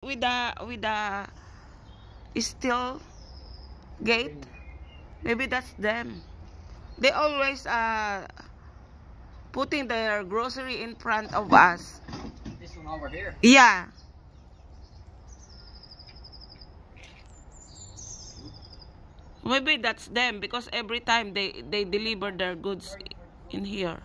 with the with the steel gate maybe that's them they always uh putting their grocery in front of us this one over here yeah maybe that's them because every time they they deliver their goods in here